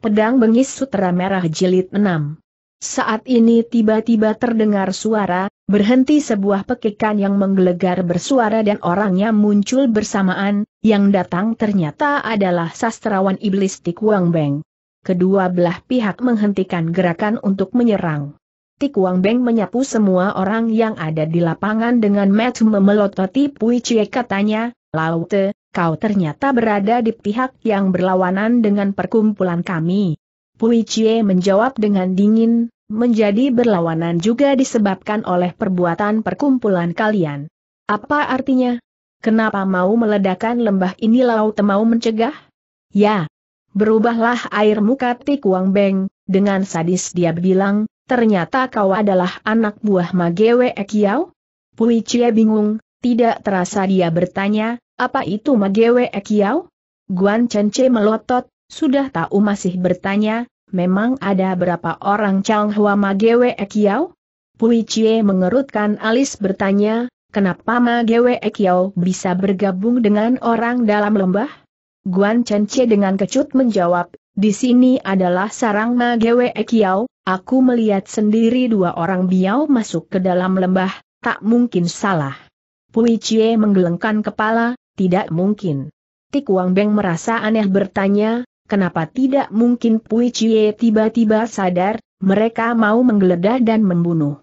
Pedang Bengis Sutera Merah Jilid 6 Saat ini tiba-tiba terdengar suara, berhenti sebuah pekikan yang menggelegar bersuara dan orangnya muncul bersamaan, yang datang ternyata adalah sastrawan iblis Tikuang Beng. Kedua belah pihak menghentikan gerakan untuk menyerang. Tikuang Beng menyapu semua orang yang ada di lapangan dengan mata memelototi Pui Cie katanya, Laute, kau ternyata berada di pihak yang berlawanan dengan perkumpulan kami. Pui Chie menjawab dengan dingin, menjadi berlawanan juga disebabkan oleh perbuatan perkumpulan kalian. Apa artinya? Kenapa mau meledakkan lembah ini laut mau mencegah? Ya. Berubahlah air muka Tikuang Beng, dengan sadis dia bilang, ternyata kau adalah anak buah Magewe Ekiau? Pui Chie bingung, tidak terasa dia bertanya, apa itu Magewe Ekiau? Guan Chence melotot, sudah tahu masih bertanya, memang ada berapa orang changhua Hua Magewe Ekiau? Pui Chie mengerutkan alis bertanya, kenapa Magewe Ekiau bisa bergabung dengan orang dalam lembah? Guan Chence dengan kecut menjawab, di sini adalah sarang Magewe Ekiau, aku melihat sendiri dua orang biau masuk ke dalam lembah, tak mungkin salah. Pui Chie menggelengkan kepala, tidak mungkin. Tik Wang Beng merasa aneh bertanya, kenapa tidak mungkin Pui Chie tiba-tiba sadar, mereka mau menggeledah dan membunuh.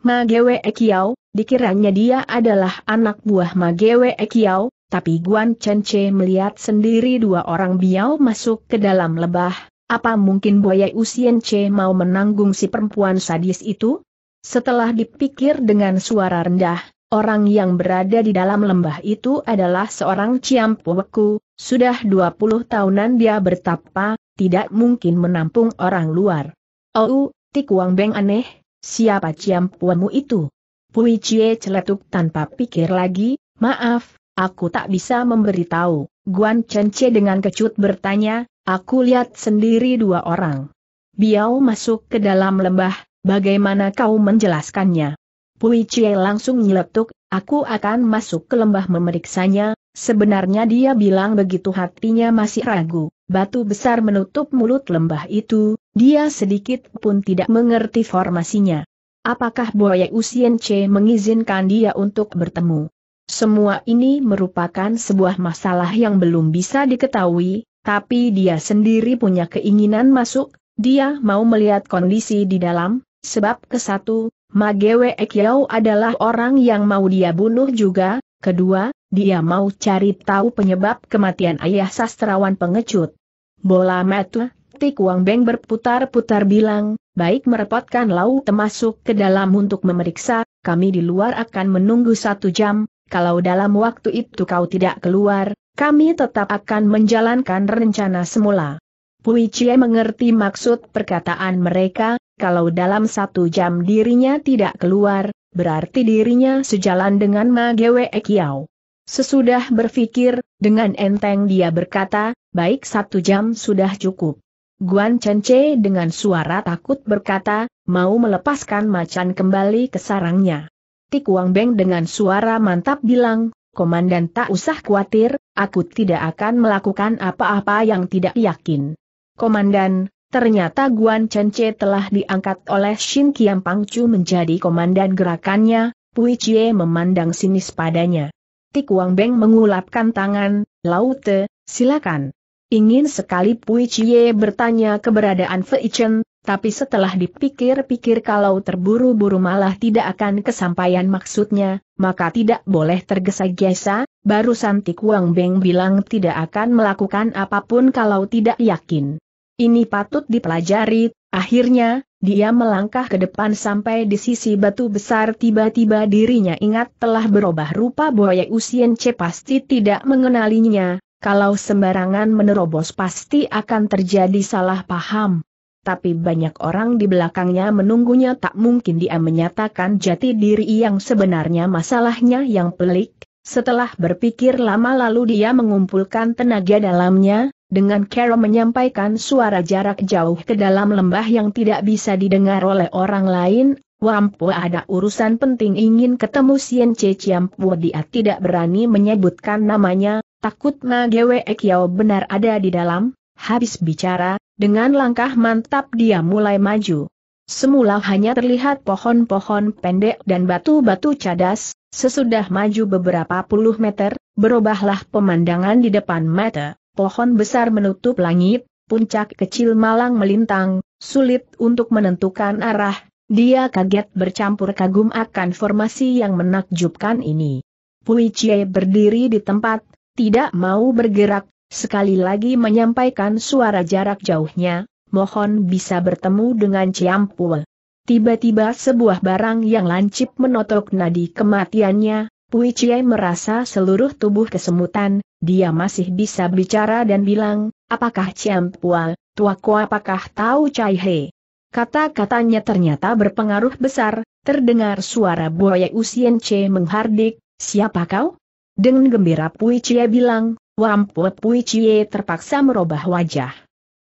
Gwe Ekiao, dikiranya dia adalah anak buah Gwe Ekiao, tapi Guan Chen Che melihat sendiri dua orang biao masuk ke dalam lebah, apa mungkin buaya Usien Che mau menanggung si perempuan sadis itu? Setelah dipikir dengan suara rendah, Orang yang berada di dalam lembah itu adalah seorang ciampuweku, sudah 20 tahunan dia bertapa, tidak mungkin menampung orang luar. Oh, tikuang beng aneh, siapa ciampuanmu itu? Pui Cie celetuk tanpa pikir lagi, maaf, aku tak bisa memberitahu. Guan Chen Cie dengan kecut bertanya, aku lihat sendiri dua orang. Biau masuk ke dalam lembah, bagaimana kau menjelaskannya? Pui Cie langsung nyeletuk, aku akan masuk ke lembah memeriksanya, sebenarnya dia bilang begitu hatinya masih ragu, batu besar menutup mulut lembah itu, dia sedikit pun tidak mengerti formasinya. Apakah Boye Usien C mengizinkan dia untuk bertemu? Semua ini merupakan sebuah masalah yang belum bisa diketahui, tapi dia sendiri punya keinginan masuk, dia mau melihat kondisi di dalam, sebab ke satu, Magewe Ekyau adalah orang yang mau dia bunuh juga, kedua, dia mau cari tahu penyebab kematian ayah sastrawan pengecut. Bola metu, tik Wang Beng berputar-putar bilang, baik merepotkan Lau termasuk ke dalam untuk memeriksa, kami di luar akan menunggu satu jam, kalau dalam waktu itu kau tidak keluar, kami tetap akan menjalankan rencana semula. Pui Chie mengerti maksud perkataan mereka, kalau dalam satu jam dirinya tidak keluar, berarti dirinya sejalan dengan Ma Gwe Kiao. Sesudah berpikir, dengan enteng dia berkata, baik satu jam sudah cukup. Guan Chen Che dengan suara takut berkata, mau melepaskan macan kembali ke sarangnya. Tik Wang Beng dengan suara mantap bilang, Komandan tak usah khawatir, aku tidak akan melakukan apa-apa yang tidak yakin. Komandan, ternyata Guan Chen telah diangkat oleh Shin Kiam Pangcu menjadi komandan gerakannya, Pui Chie memandang sinis padanya. Tik Wang Beng mengulapkan tangan, Laute, silakan. Ingin sekali Pui Chie bertanya keberadaan Fei Chen, tapi setelah dipikir-pikir kalau terburu-buru malah tidak akan kesampaian maksudnya, maka tidak boleh tergesa-gesa, barusan Tik Wang Beng bilang tidak akan melakukan apapun kalau tidak yakin. Ini patut dipelajari, akhirnya, dia melangkah ke depan sampai di sisi batu besar tiba-tiba dirinya ingat telah berubah rupa buaya Usien C pasti tidak mengenalinya, kalau sembarangan menerobos pasti akan terjadi salah paham. Tapi banyak orang di belakangnya menunggunya tak mungkin dia menyatakan jati diri yang sebenarnya masalahnya yang pelik. Setelah berpikir lama lalu dia mengumpulkan tenaga dalamnya, dengan Carol menyampaikan suara jarak jauh ke dalam lembah yang tidak bisa didengar oleh orang lain, Wampu ada urusan penting ingin ketemu Sien Che Chiampu dia tidak berani menyebutkan namanya, takut Ma Gwe benar ada di dalam, habis bicara, dengan langkah mantap dia mulai maju. Semula hanya terlihat pohon-pohon pendek dan batu-batu cadas, sesudah maju beberapa puluh meter, berubahlah pemandangan di depan mata pohon besar menutup langit, puncak kecil malang melintang, sulit untuk menentukan arah, dia kaget bercampur kagum akan formasi yang menakjubkan ini. Pui Chie berdiri di tempat, tidak mau bergerak, sekali lagi menyampaikan suara jarak jauhnya, mohon bisa bertemu dengan Ciampul. Tiba-tiba sebuah barang yang lancip menotok nadi kematiannya, Pui Chie merasa seluruh tubuh kesemutan, dia masih bisa bicara dan bilang, apakah Ciam Pua, tuaku apakah tahu Cai He? Kata-katanya ternyata berpengaruh besar, terdengar suara buaya Usien Che menghardik, siapa kau? Dengan gembira Pui Chie bilang, Wampu Pui Chie terpaksa merubah wajah.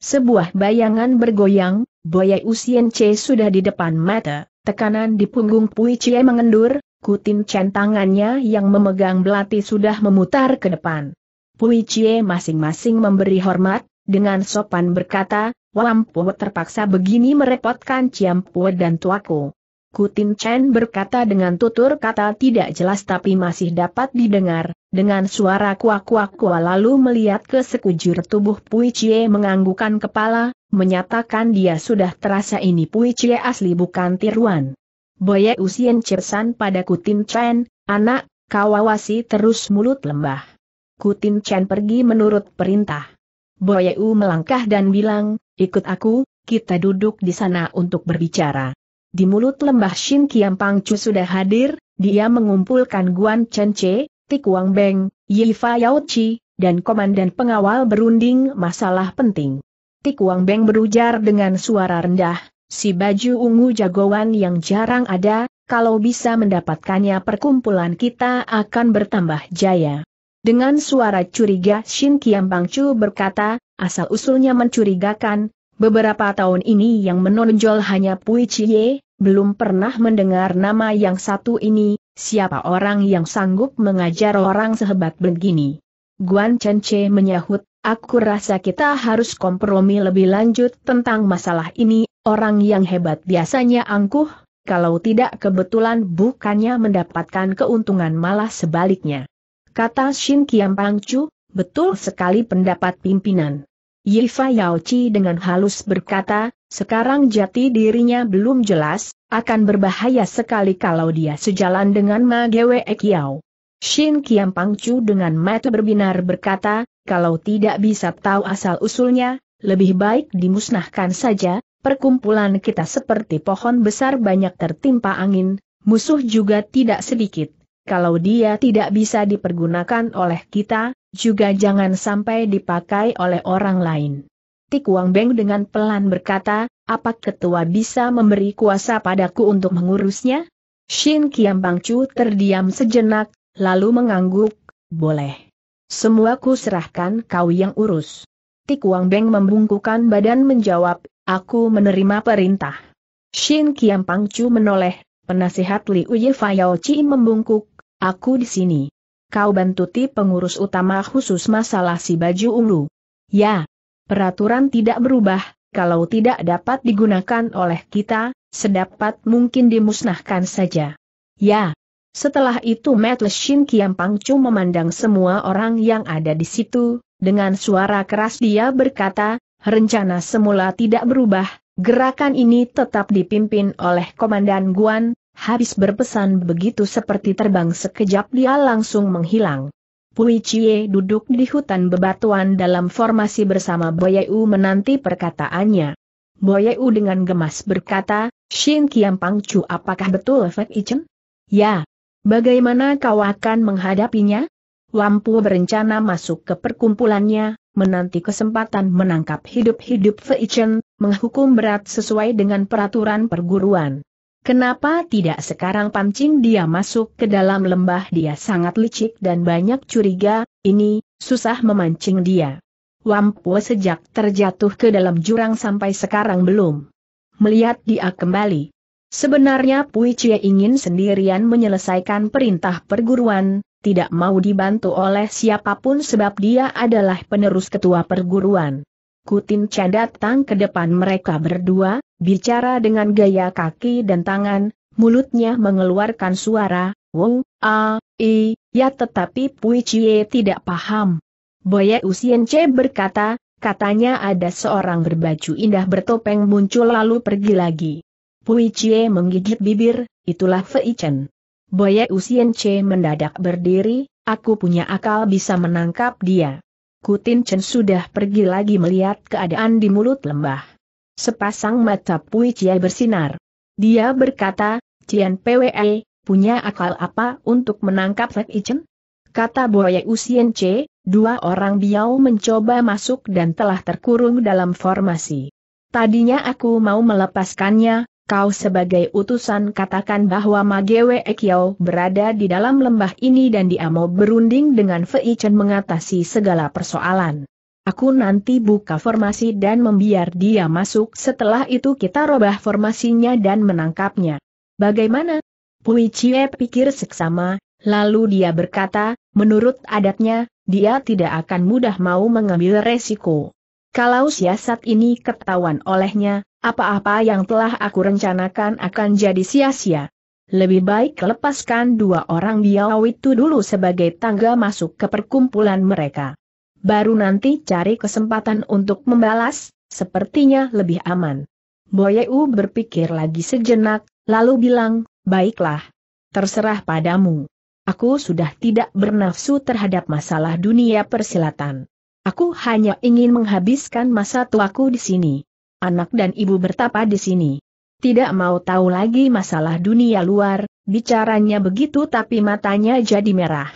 Sebuah bayangan bergoyang, buaya Usien Che sudah di depan mata, tekanan di punggung Pui Chie mengendur, Kutin Chen tangannya yang memegang belati sudah memutar ke depan. Pui Chie masing-masing memberi hormat, dengan sopan berkata, Wampu terpaksa begini merepotkan Pue dan Tuaku. Kutin Chen berkata dengan tutur kata tidak jelas tapi masih dapat didengar, dengan suara kuak-kuak-kuak lalu melihat ke sekujur tubuh Pui Chie menganggukkan kepala, menyatakan dia sudah terasa ini Pui Chie asli bukan tiruan. Boye usien cersan pada Kutin Chen, anak, kau awasi terus mulut lembah. Kutin Chen pergi menurut perintah. Boye U melangkah dan bilang, ikut aku, kita duduk di sana untuk berbicara. Di mulut lembah Shin Kiam Pangcu sudah hadir, dia mengumpulkan Guan Chen Che, Tik Wang Beng, Yifa Yao Chi, dan komandan pengawal berunding masalah penting. Tik Wang Beng berujar dengan suara rendah, Si baju ungu jagoan yang jarang ada, kalau bisa mendapatkannya perkumpulan kita akan bertambah jaya. Dengan suara curiga Shin Kiam Bang Chu berkata, asal-usulnya mencurigakan, beberapa tahun ini yang menonjol hanya Pui Chie, belum pernah mendengar nama yang satu ini, siapa orang yang sanggup mengajar orang sehebat begini. Guan Chen Che menyahut, aku rasa kita harus kompromi lebih lanjut tentang masalah ini Orang yang hebat biasanya angkuh, kalau tidak kebetulan bukannya mendapatkan keuntungan malah sebaliknya. Kata Shin Kiam Pangcu, betul sekali pendapat pimpinan. Yifa Chi dengan halus berkata, sekarang jati dirinya belum jelas, akan berbahaya sekali kalau dia sejalan dengan Ma Gwe Ek Yao. Shin Kiam Pangcu dengan mata berbinar berkata, kalau tidak bisa tahu asal-usulnya, lebih baik dimusnahkan saja, perkumpulan kita seperti pohon besar banyak tertimpa angin, musuh juga tidak sedikit. Kalau dia tidak bisa dipergunakan oleh kita, juga jangan sampai dipakai oleh orang lain. Tik Wang Beng dengan pelan berkata, apa ketua bisa memberi kuasa padaku untuk mengurusnya? Shin Kiam Chu terdiam sejenak, lalu mengangguk, boleh. Semua ku serahkan kau yang urus. Tik Wang Beng membungkukan badan menjawab, Aku menerima perintah. Shin Kiam Pangcu menoleh, penasihat Liu Yifayao Fayao Chi membungkuk, aku di sini. Kau bantuti pengurus utama khusus masalah si baju ungu. Ya, peraturan tidak berubah, kalau tidak dapat digunakan oleh kita, sedapat mungkin dimusnahkan saja. Ya. Setelah itu Metle Shin Kiam Pangcu memandang semua orang yang ada di situ, dengan suara keras dia berkata, Rencana semula tidak berubah, gerakan ini tetap dipimpin oleh Komandan Guan, habis berpesan begitu seperti terbang sekejap dia langsung menghilang. Pui Chie duduk di hutan bebatuan dalam formasi bersama Boyeu menanti perkataannya. Boyeu dengan gemas berkata, Shin Kiam Chu, apakah betul Fek Ichen? Ya. Bagaimana kau akan menghadapinya? Lampu berencana masuk ke perkumpulannya, menanti kesempatan menangkap hidup-hidup Fei Chen, menghukum berat sesuai dengan peraturan perguruan. Kenapa tidak sekarang pancing dia masuk ke dalam lembah dia sangat licik dan banyak curiga, ini, susah memancing dia. Wampu sejak terjatuh ke dalam jurang sampai sekarang belum. Melihat dia kembali. Sebenarnya Pui Cie ingin sendirian menyelesaikan perintah perguruan, tidak mau dibantu oleh siapapun sebab dia adalah penerus ketua perguruan. Kutin Chan datang ke depan mereka berdua, bicara dengan gaya kaki dan tangan, mulutnya mengeluarkan suara, Wong, a, i, ya tetapi Pui Chie tidak paham. Boya Usien Che berkata, katanya ada seorang berbaju indah bertopeng muncul lalu pergi lagi. Pui Chie menggigit bibir, itulah Fei Chen. Boye Usien C mendadak berdiri, aku punya akal bisa menangkap dia. Kutin Chen sudah pergi lagi melihat keadaan di mulut lembah. Sepasang mata Pui Cia bersinar. Dia berkata, Cian PWE, punya akal apa untuk menangkap Lek Ichen? Kata Boye Usien C, dua orang biau mencoba masuk dan telah terkurung dalam formasi. Tadinya aku mau melepaskannya, kau sebagai utusan katakan bahwa Magewe Ekyao berada di dalam lembah ini dan dia mau berunding dengan Fei Chen mengatasi segala persoalan. Aku nanti buka formasi dan membiar dia masuk setelah itu kita robah formasinya dan menangkapnya. Bagaimana? Pui Chie pikir seksama, lalu dia berkata, menurut adatnya, dia tidak akan mudah mau mengambil resiko. Kalau siasat ini ketahuan olehnya, apa-apa yang telah aku rencanakan akan jadi sia-sia. Lebih baik lepaskan dua orang biau itu dulu sebagai tangga masuk ke perkumpulan mereka. Baru nanti cari kesempatan untuk membalas, sepertinya lebih aman. U berpikir lagi sejenak, lalu bilang, baiklah. Terserah padamu. Aku sudah tidak bernafsu terhadap masalah dunia persilatan. Aku hanya ingin menghabiskan masa tuaku di sini anak dan ibu bertapa di sini. Tidak mau tahu lagi masalah dunia luar, bicaranya begitu tapi matanya jadi merah.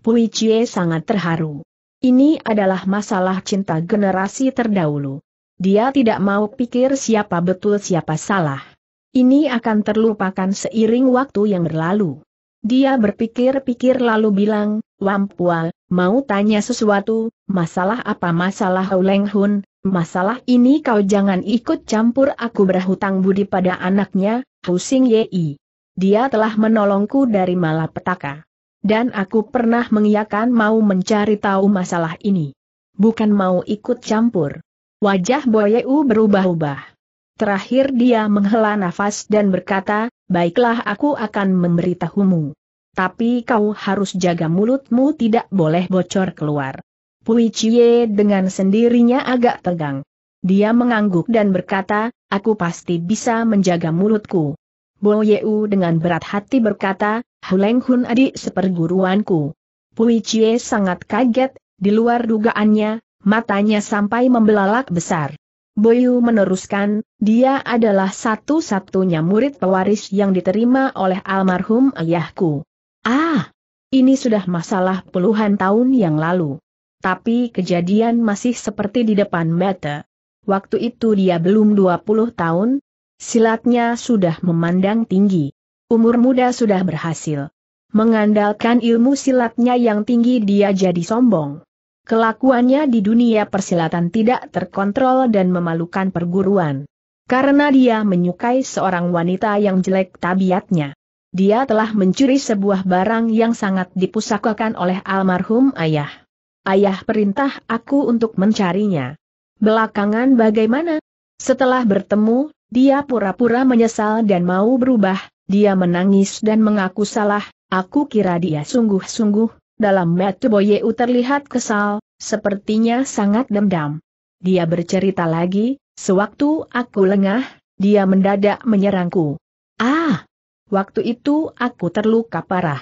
Pui Chie sangat terharu. Ini adalah masalah cinta generasi terdahulu. Dia tidak mau pikir siapa betul siapa salah. Ini akan terlupakan seiring waktu yang berlalu. Dia berpikir-pikir lalu bilang, Wampua, mau tanya sesuatu, masalah apa masalah Huleng Hun, Masalah ini kau jangan ikut campur aku berhutang budi pada anaknya, Husing Yi. Dia telah menolongku dari malapetaka. Dan aku pernah mengiyakan mau mencari tahu masalah ini. Bukan mau ikut campur. Wajah U berubah-ubah. Terakhir dia menghela nafas dan berkata, baiklah aku akan memberitahumu. Tapi kau harus jaga mulutmu tidak boleh bocor keluar. Pui Chie dengan sendirinya agak tegang. Dia mengangguk dan berkata, aku pasti bisa menjaga mulutku. Bo Yeu dengan berat hati berkata, Huleng Hun adik seperguruanku. Pui Chie sangat kaget, di luar dugaannya, matanya sampai membelalak besar. Boyu meneruskan, dia adalah satu-satunya murid pewaris yang diterima oleh almarhum ayahku. Ah, ini sudah masalah puluhan tahun yang lalu. Tapi kejadian masih seperti di depan mata. Waktu itu dia belum 20 tahun, silatnya sudah memandang tinggi. Umur muda sudah berhasil. Mengandalkan ilmu silatnya yang tinggi dia jadi sombong. Kelakuannya di dunia persilatan tidak terkontrol dan memalukan perguruan. Karena dia menyukai seorang wanita yang jelek tabiatnya. Dia telah mencuri sebuah barang yang sangat dipusakakan oleh almarhum ayah. Ayah perintah aku untuk mencarinya. Belakangan bagaimana? Setelah bertemu, dia pura-pura menyesal dan mau berubah, dia menangis dan mengaku salah, aku kira dia sungguh-sungguh, dalam mata Boyeu terlihat kesal, sepertinya sangat dendam. Dia bercerita lagi, sewaktu aku lengah, dia mendadak menyerangku. Ah! Waktu itu aku terluka parah.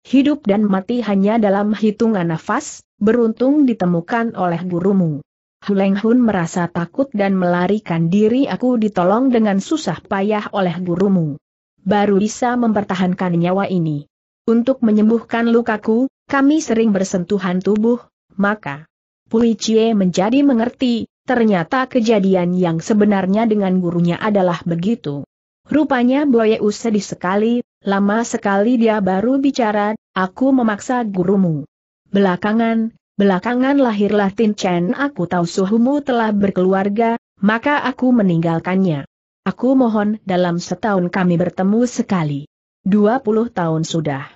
Hidup dan mati hanya dalam hitungan nafas, beruntung ditemukan oleh gurumu. Huleng Hun merasa takut dan melarikan diri aku ditolong dengan susah payah oleh gurumu. Baru bisa mempertahankan nyawa ini. Untuk menyembuhkan lukaku, kami sering bersentuhan tubuh, maka Pui Chie menjadi mengerti, ternyata kejadian yang sebenarnya dengan gurunya adalah begitu. Rupanya Boye sedih sekali, lama sekali dia baru bicara, aku memaksa gurumu. Belakangan, belakangan lahirlah Tin Chen aku tahu suhumu telah berkeluarga, maka aku meninggalkannya. Aku mohon dalam setahun kami bertemu sekali. Dua puluh tahun sudah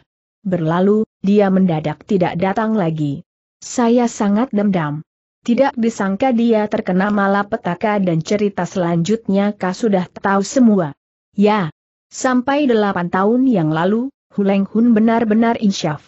berlalu, dia mendadak tidak datang lagi. Saya sangat dendam. Tidak disangka dia terkena malapetaka dan cerita selanjutnya kau sudah tahu semua. Ya. Sampai delapan tahun yang lalu, Huleng Hun benar-benar insyaf.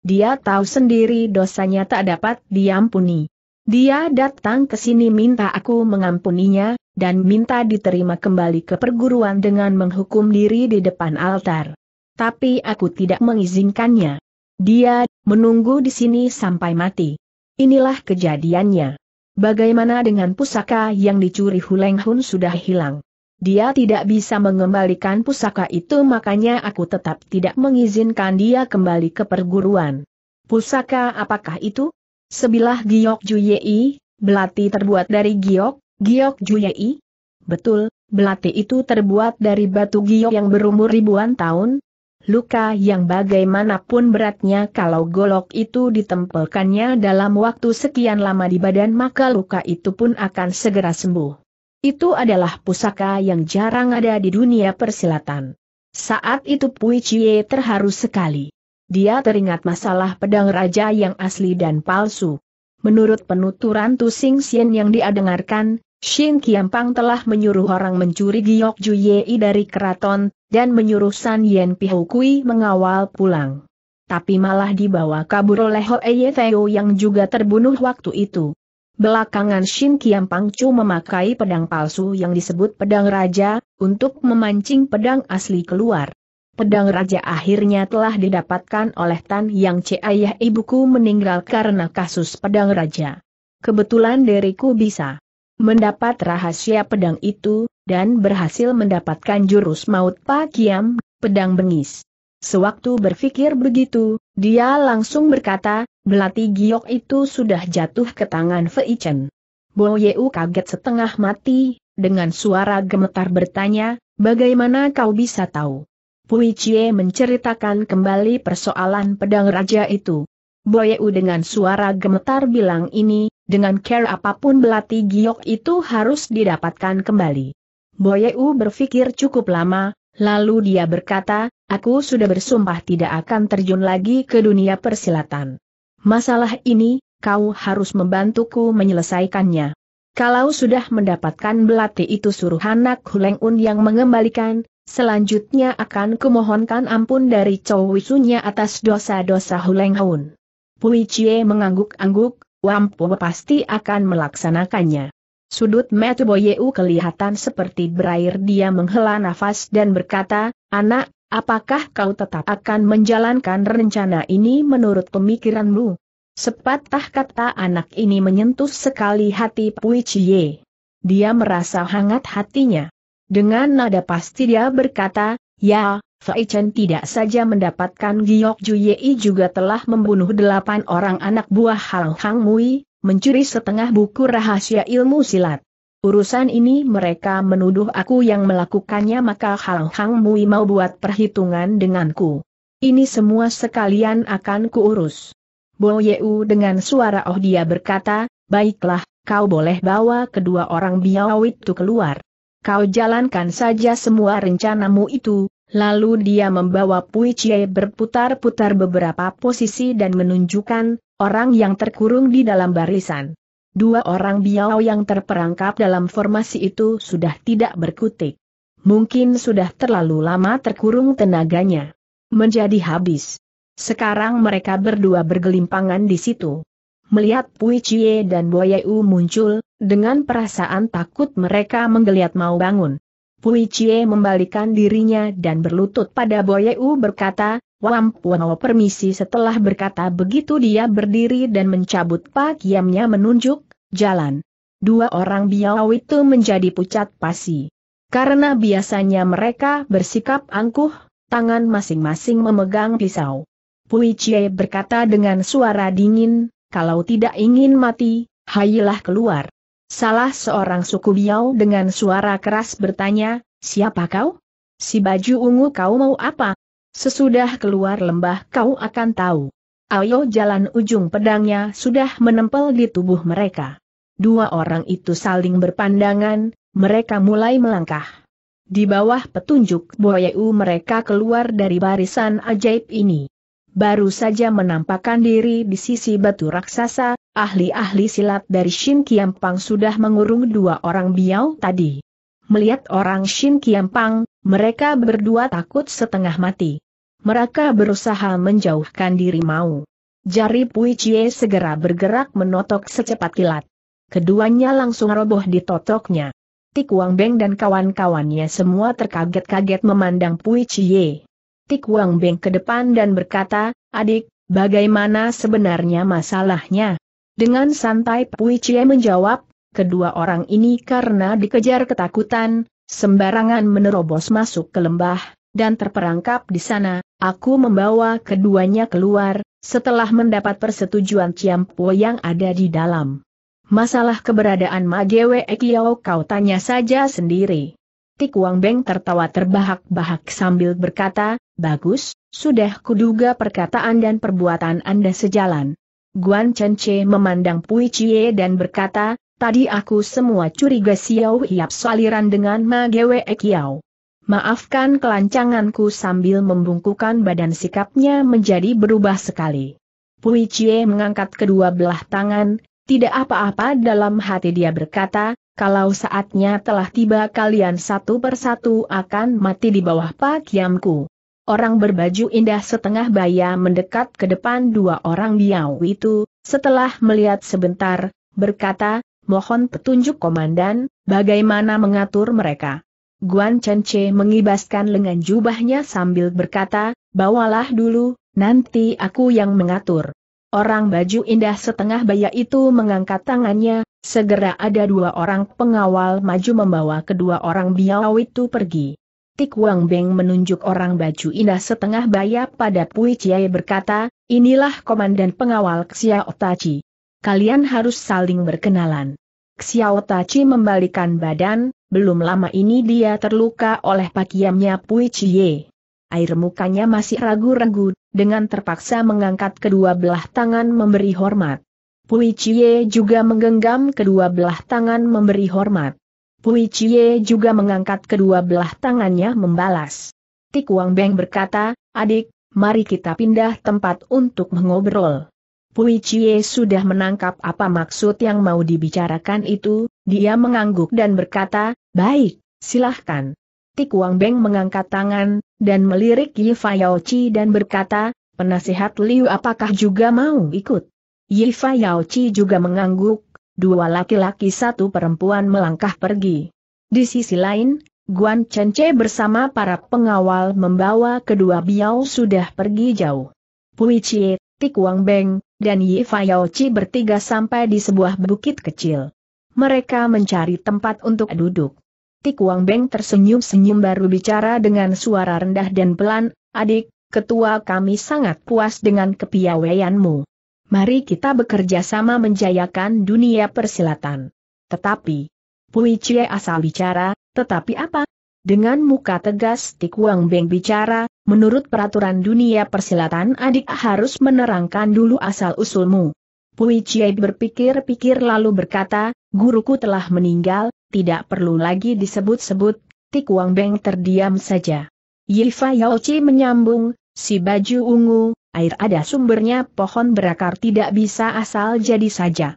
Dia tahu sendiri dosanya tak dapat diampuni. Dia datang ke sini minta aku mengampuninya, dan minta diterima kembali ke perguruan dengan menghukum diri di depan altar. Tapi aku tidak mengizinkannya. Dia menunggu di sini sampai mati. Inilah kejadiannya. Bagaimana dengan pusaka yang dicuri Huleng Hun sudah hilang? Dia tidak bisa mengembalikan pusaka itu makanya aku tetap tidak mengizinkan dia kembali ke perguruan. Pusaka apakah itu? Sebilah giok juyei, belati terbuat dari giok, giok juyei? Betul, belati itu terbuat dari batu giok yang berumur ribuan tahun. Luka yang bagaimanapun beratnya kalau golok itu ditempelkannya dalam waktu sekian lama di badan maka luka itu pun akan segera sembuh. Itu adalah pusaka yang jarang ada di dunia persilatan. Saat itu Pui Chie terharu sekali. Dia teringat masalah pedang raja yang asli dan palsu. Menurut penuturan Tu Sing Xian yang dia dengarkan, Shin Kiampang telah menyuruh orang mencuri Giok Ju Yei dari keraton, dan menyuruh San Yen Pihu Kui mengawal pulang. Tapi malah dibawa kabur oleh Ho Eye Theo yang juga terbunuh waktu itu. Belakangan Shin Kiam Pangcu memakai pedang palsu yang disebut pedang raja, untuk memancing pedang asli keluar. Pedang raja akhirnya telah didapatkan oleh Tan Yang Che ayah ibuku meninggal karena kasus pedang raja. Kebetulan diriku bisa mendapat rahasia pedang itu, dan berhasil mendapatkan jurus maut Pak Kiam, pedang bengis. Sewaktu berpikir begitu, dia langsung berkata, belati giok itu sudah jatuh ke tangan Fei Chen. Bo Yeu kaget setengah mati, dengan suara gemetar bertanya, bagaimana kau bisa tahu? Pui Chie menceritakan kembali persoalan pedang raja itu. Bo Yeu dengan suara gemetar bilang ini, dengan care apapun belati giok itu harus didapatkan kembali. Bo Yeu berpikir cukup lama, Lalu dia berkata, aku sudah bersumpah tidak akan terjun lagi ke dunia persilatan. Masalah ini, kau harus membantuku menyelesaikannya. Kalau sudah mendapatkan belati itu suruh anak Huleng Un yang mengembalikan, selanjutnya akan kumohonkan ampun dari Chow Wisunya atas dosa-dosa Huleng Hun. Pui Chie mengangguk-angguk, Wampu pasti akan melaksanakannya. Sudut mata Boyeu kelihatan seperti berair dia menghela nafas dan berkata, Anak, apakah kau tetap akan menjalankan rencana ini menurut pemikiranmu? Sepatah kata anak ini menyentuh sekali hati Pui Chie. Dia merasa hangat hatinya. Dengan nada pasti dia berkata, Ya, Fai Chen tidak saja mendapatkan Giok Juyei juga telah membunuh delapan orang anak buah Hang Hang Mui, mencuri setengah buku rahasia ilmu silat. Urusan ini mereka menuduh aku yang melakukannya maka Hang Hang Mui mau buat perhitungan denganku. Ini semua sekalian akan kuurus. Bo Yeu dengan suara oh dia berkata, baiklah, kau boleh bawa kedua orang biau itu keluar. Kau jalankan saja semua rencanamu itu, lalu dia membawa Pui Chie berputar-putar beberapa posisi dan menunjukkan, orang yang terkurung di dalam barisan. Dua orang biao yang terperangkap dalam formasi itu sudah tidak berkutik. Mungkin sudah terlalu lama terkurung tenaganya. Menjadi habis. Sekarang mereka berdua bergelimpangan di situ. Melihat Pui Chie dan Boyeu muncul, dengan perasaan takut mereka menggeliat mau bangun. Pui Chie membalikan dirinya dan berlutut pada Boyeu berkata, Wampuo permisi setelah berkata begitu dia berdiri dan mencabut pakiamnya menunjuk, jalan. Dua orang biau itu menjadi pucat pasi. Karena biasanya mereka bersikap angkuh, tangan masing-masing memegang pisau. Pui Chie berkata dengan suara dingin, kalau tidak ingin mati, hayilah keluar. Salah seorang suku biau dengan suara keras bertanya, siapa kau? Si baju ungu kau mau apa? Sesudah keluar lembah kau akan tahu. Ayo jalan ujung pedangnya sudah menempel di tubuh mereka. Dua orang itu saling berpandangan, mereka mulai melangkah. Di bawah petunjuk Boyeu mereka keluar dari barisan ajaib ini. Baru saja menampakkan diri di sisi batu raksasa, ahli-ahli silat dari Shin Kiampang sudah mengurung dua orang biau tadi melihat orang Shin Kiampang, mereka berdua takut setengah mati. Mereka berusaha menjauhkan diri mau. Jari Pui Chie segera bergerak menotok secepat kilat. Keduanya langsung roboh di totoknya. Tik Wang Beng dan kawan-kawannya semua terkaget-kaget memandang Pui Chie. Tik Wang Beng ke depan dan berkata, adik, bagaimana sebenarnya masalahnya? Dengan santai Pui Chie menjawab, kedua orang ini karena dikejar ketakutan, sembarangan menerobos masuk ke lembah, dan terperangkap di sana, aku membawa keduanya keluar, setelah mendapat persetujuan Ciampo yang ada di dalam. Masalah keberadaan Magewe Ekiao kau tanya saja sendiri. Tik Wang Beng tertawa terbahak-bahak sambil berkata, Bagus, sudah kuduga perkataan dan perbuatan Anda sejalan. Guan Chen Che memandang Pui Chie dan berkata, Tadi aku semua curiga Xiao Hiap saliran dengan Ma Gwe Kiao. Maafkan kelancanganku sambil membungkukan badan sikapnya menjadi berubah sekali. Pui Chie mengangkat kedua belah tangan, tidak apa-apa dalam hati dia berkata, kalau saatnya telah tiba kalian satu persatu akan mati di bawah pakiamku. Orang berbaju indah setengah baya mendekat ke depan dua orang biau itu, setelah melihat sebentar, berkata, mohon petunjuk komandan, bagaimana mengatur mereka. Guan Chen mengibaskan lengan jubahnya sambil berkata, bawalah dulu, nanti aku yang mengatur. Orang baju indah setengah baya itu mengangkat tangannya, segera ada dua orang pengawal maju membawa kedua orang biau itu pergi. Tik Wang Beng menunjuk orang baju indah setengah baya pada Pui Chiai berkata, inilah komandan pengawal Xia Otachi. Kalian harus saling berkenalan. Xiao Taci membalikan badan, belum lama ini dia terluka oleh pakiamnya Pui Chie. Air mukanya masih ragu-ragu, dengan terpaksa mengangkat kedua belah tangan memberi hormat. Pui Chie juga menggenggam kedua belah tangan memberi hormat. Pui Chie juga mengangkat kedua belah tangannya membalas. Tik Wang Beng berkata, adik, mari kita pindah tempat untuk mengobrol. Pui Chie sudah menangkap apa maksud yang mau dibicarakan itu, dia mengangguk dan berkata, baik, silahkan. Tik Wang Beng mengangkat tangan, dan melirik Yi Chi dan berkata, penasihat Liu apakah juga mau ikut? Yi Chi juga mengangguk, dua laki-laki satu perempuan melangkah pergi. Di sisi lain, Guan Chen Che bersama para pengawal membawa kedua biao sudah pergi jauh. Pui Chie, Tik Wang Beng, dan Yi Yaochi bertiga sampai di sebuah bukit kecil. Mereka mencari tempat untuk duduk. Tik Wang Beng tersenyum-senyum baru bicara dengan suara rendah dan pelan, adik, ketua kami sangat puas dengan kepiawaianmu. Mari kita bekerja sama menjayakan dunia persilatan. Tetapi, Pui Cie asal bicara, tetapi apa? Dengan muka tegas Tikuang Beng bicara, menurut peraturan dunia persilatan adik harus menerangkan dulu asal-usulmu. Pui Chie berpikir-pikir lalu berkata, guruku telah meninggal, tidak perlu lagi disebut-sebut, Tikuang Beng terdiam saja. Yifa Chi menyambung, si baju ungu, air ada sumbernya pohon berakar tidak bisa asal jadi saja.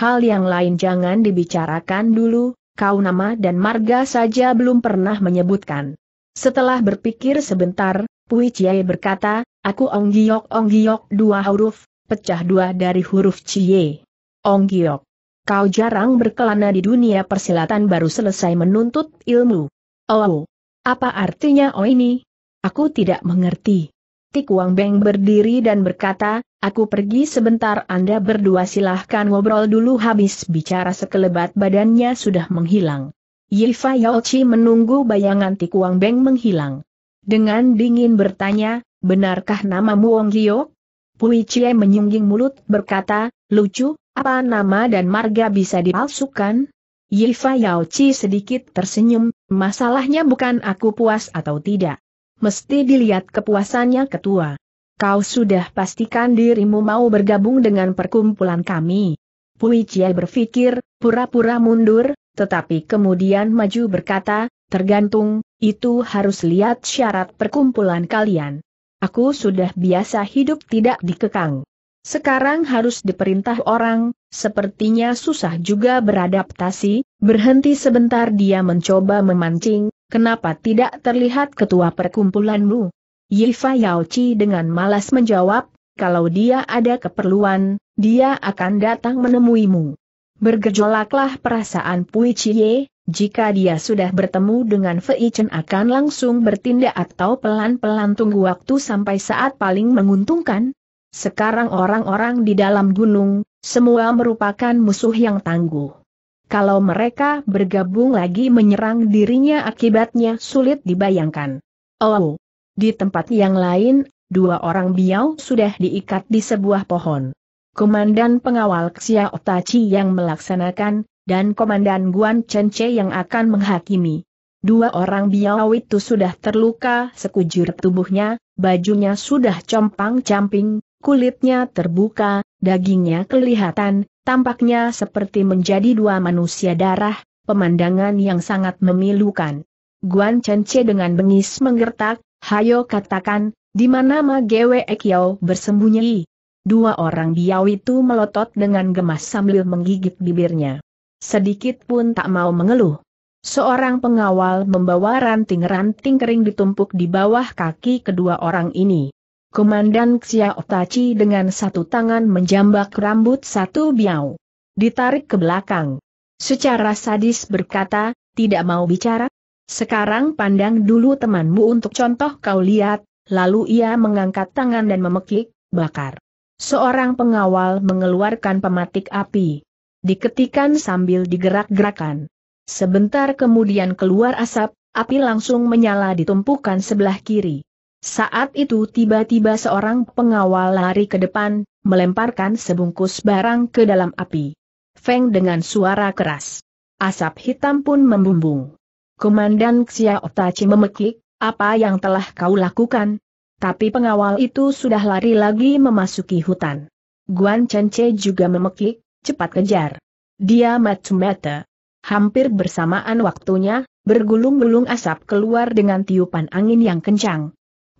Hal yang lain jangan dibicarakan dulu, kau nama dan marga saja belum pernah menyebutkan. Setelah berpikir sebentar, Pui berkata, aku Ong Giok Ong Giok dua huruf, pecah dua dari huruf Chie. Ong Giok. Kau jarang berkelana di dunia persilatan baru selesai menuntut ilmu. Oh, apa artinya oh ini? Aku tidak mengerti. Tikuang Beng berdiri dan berkata, aku pergi sebentar Anda berdua silahkan ngobrol dulu habis bicara sekelebat badannya sudah menghilang. Yifa Yaochi menunggu bayangan Tikuang Beng menghilang. Dengan dingin bertanya, benarkah namamu Wong Gio? Pui Chie menyungging mulut berkata, lucu, apa nama dan marga bisa dipalsukan? Yifa Yaochi sedikit tersenyum, masalahnya bukan aku puas atau tidak mesti dilihat kepuasannya ketua. Kau sudah pastikan dirimu mau bergabung dengan perkumpulan kami. Pui Chie berpikir, pura-pura mundur, tetapi kemudian maju berkata, tergantung, itu harus lihat syarat perkumpulan kalian. Aku sudah biasa hidup tidak dikekang. Sekarang harus diperintah orang, sepertinya susah juga beradaptasi, berhenti sebentar dia mencoba memancing, Kenapa tidak terlihat ketua perkumpulanmu? Yifa Yaochi dengan malas menjawab, kalau dia ada keperluan, dia akan datang menemuimu. Bergejolaklah perasaan Pui Chie, jika dia sudah bertemu dengan Fei Chen akan langsung bertindak atau pelan-pelan tunggu waktu sampai saat paling menguntungkan. Sekarang orang-orang di dalam gunung, semua merupakan musuh yang tangguh kalau mereka bergabung lagi menyerang dirinya akibatnya sulit dibayangkan. Oh, di tempat yang lain, dua orang biau sudah diikat di sebuah pohon. Komandan pengawal Xia Otachi yang melaksanakan, dan Komandan Guan Chenche yang akan menghakimi. Dua orang biau itu sudah terluka sekujur tubuhnya, bajunya sudah compang-camping, kulitnya terbuka, dagingnya kelihatan, tampaknya seperti menjadi dua manusia darah, pemandangan yang sangat memilukan. Guan Chen Che dengan bengis menggertak, hayo katakan, di mana Ma Gwe Ekyo bersembunyi. Dua orang biau itu melotot dengan gemas sambil menggigit bibirnya. Sedikit pun tak mau mengeluh. Seorang pengawal membawa ranting-ranting kering ditumpuk di bawah kaki kedua orang ini. Komandan Xiao Tachi dengan satu tangan menjambak rambut satu biau. Ditarik ke belakang. Secara sadis berkata, tidak mau bicara? Sekarang pandang dulu temanmu untuk contoh kau lihat, lalu ia mengangkat tangan dan memekik, bakar. Seorang pengawal mengeluarkan pematik api. Diketikan sambil digerak-gerakan. Sebentar kemudian keluar asap, api langsung menyala ditumpukan sebelah kiri. Saat itu tiba-tiba seorang pengawal lari ke depan, melemparkan sebungkus barang ke dalam api. Feng dengan suara keras. Asap hitam pun membumbung. Komandan Xiao Otachi memekik, apa yang telah kau lakukan? Tapi pengawal itu sudah lari lagi memasuki hutan. Guan Chence juga memekik, cepat kejar. Dia matsumeta. Hampir bersamaan waktunya, bergulung-gulung asap keluar dengan tiupan angin yang kencang.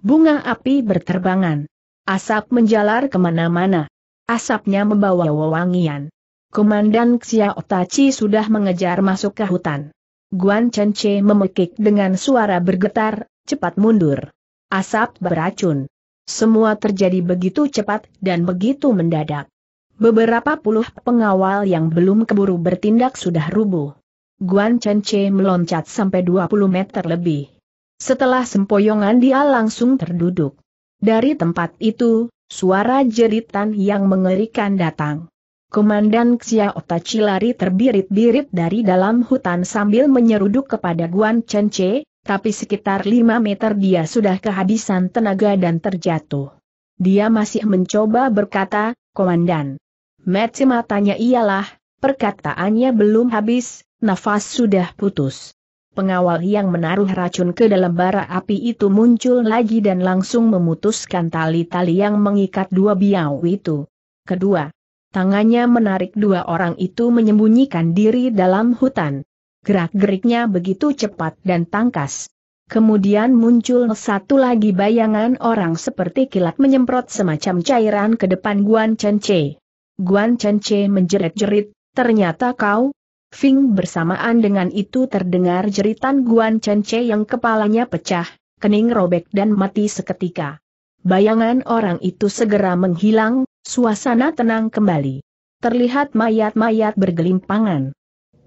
Bunga api berterbangan. Asap menjalar kemana-mana. Asapnya membawa wewangian. Komandan Xiao Tachi sudah mengejar masuk ke hutan. Guan Chen Che memekik dengan suara bergetar, cepat mundur. Asap beracun. Semua terjadi begitu cepat dan begitu mendadak. Beberapa puluh pengawal yang belum keburu bertindak sudah rubuh. Guan Chen Che meloncat sampai 20 meter lebih. Setelah sempoyongan dia langsung terduduk. Dari tempat itu, suara jeritan yang mengerikan datang. Komandan Xiao Tachi lari terbirit-birit dari dalam hutan sambil menyeruduk kepada Guan Chen Che, tapi sekitar 5 meter dia sudah kehabisan tenaga dan terjatuh. Dia masih mencoba berkata, Komandan. Metsi matanya ialah, perkataannya belum habis, nafas sudah putus. Pengawal yang menaruh racun ke dalam bara api itu muncul lagi dan langsung memutuskan tali-tali yang mengikat dua biau itu. Kedua, tangannya menarik dua orang itu menyembunyikan diri dalam hutan. Gerak-geriknya begitu cepat dan tangkas. Kemudian muncul satu lagi bayangan orang seperti kilat menyemprot semacam cairan ke depan Guan Chen Che. Guan Chen Che menjerit-jerit, ternyata kau, Fing bersamaan dengan itu terdengar jeritan Guan Chen Che yang kepalanya pecah, kening robek dan mati seketika. Bayangan orang itu segera menghilang, suasana tenang kembali. Terlihat mayat-mayat bergelimpangan.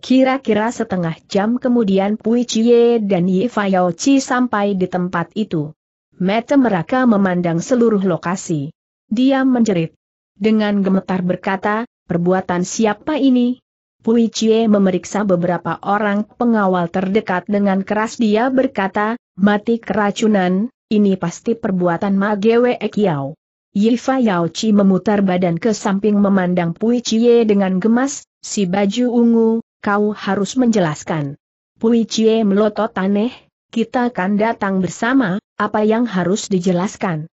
Kira-kira setengah jam kemudian Pui Chie dan Yi Fayao Chi sampai di tempat itu. Mata mereka memandang seluruh lokasi. Dia menjerit. Dengan gemetar berkata, perbuatan siapa ini? Pui Chie memeriksa beberapa orang pengawal terdekat dengan keras dia berkata, mati keracunan, ini pasti perbuatan Ma Gwe Kiao. Yifa Yao Chi memutar badan ke samping memandang Pui Chie dengan gemas, si baju ungu, kau harus menjelaskan. Pui Chie melotot aneh, kita kan datang bersama, apa yang harus dijelaskan?